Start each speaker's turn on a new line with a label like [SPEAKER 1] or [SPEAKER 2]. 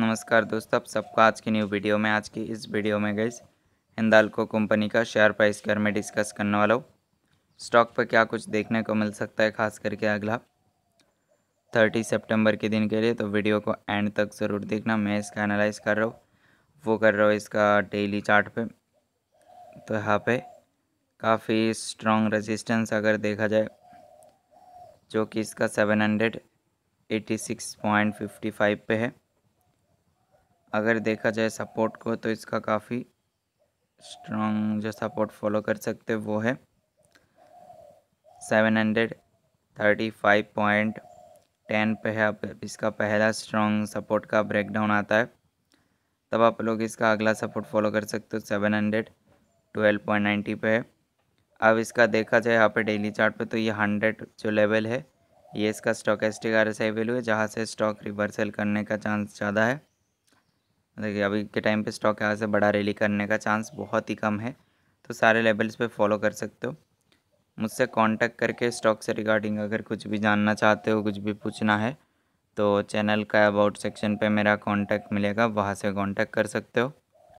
[SPEAKER 1] नमस्कार दोस्तों आप सबका आज की न्यू वीडियो में आज की इस वीडियो में गई हिंदालको कंपनी का शेयर प्राइस के में डिस्कस करने वाला हूँ स्टॉक पर क्या कुछ देखने को मिल सकता है खास करके अगला थर्टी सितंबर के दिन के लिए तो वीडियो को एंड तक ज़रूर देखना मैं इसका एनालाइज कर रहा हूँ वो कर रहा हूँ इसका डेली चार्ट पे तो यहाँ पे काफ़ी स्ट्रॉन्ग रजिस्टेंस अगर देखा जाए जो कि इसका seven hundred eighty six point fifty five पे है अगर देखा जाए सपोर्ट को तो इसका काफ़ी स्ट्रॉन्ग जो सपोर्ट फॉलो कर सकते वो है seven hundred thirty five point ten पे है अब इसका पहला स्ट्रॉन्ग सपोर्ट का ब्रेकडाउन आता है तब आप लोग इसका अगला सपोर्ट फॉलो कर सकते हो seven hundred twelve point ninety पे है अब इसका देखा जाए यहाँ पे डेली चार्ट पे तो ये हंड्रेड जो लेवल है ये इसका stock stochastic R S I value है जहाँ से स्टॉक रिवर्सल करने का चांस ज़्यादा है देखिए अभी के टाइम पे स्टॉक यहाँ से बड़ा रैली करने का चांस बहुत ही कम है तो सारे लेवल्स पे फॉलो कर सकते हो मुझसे कांटेक्ट करके स्टॉक से रिगार्डिंग अगर कुछ भी जानना चाहते हो कुछ भी पूछना है तो चैनल का अबाउट सेक्शन पे मेरा कांटेक्ट मिलेगा वहाँ से कांटेक्ट कर सकते हो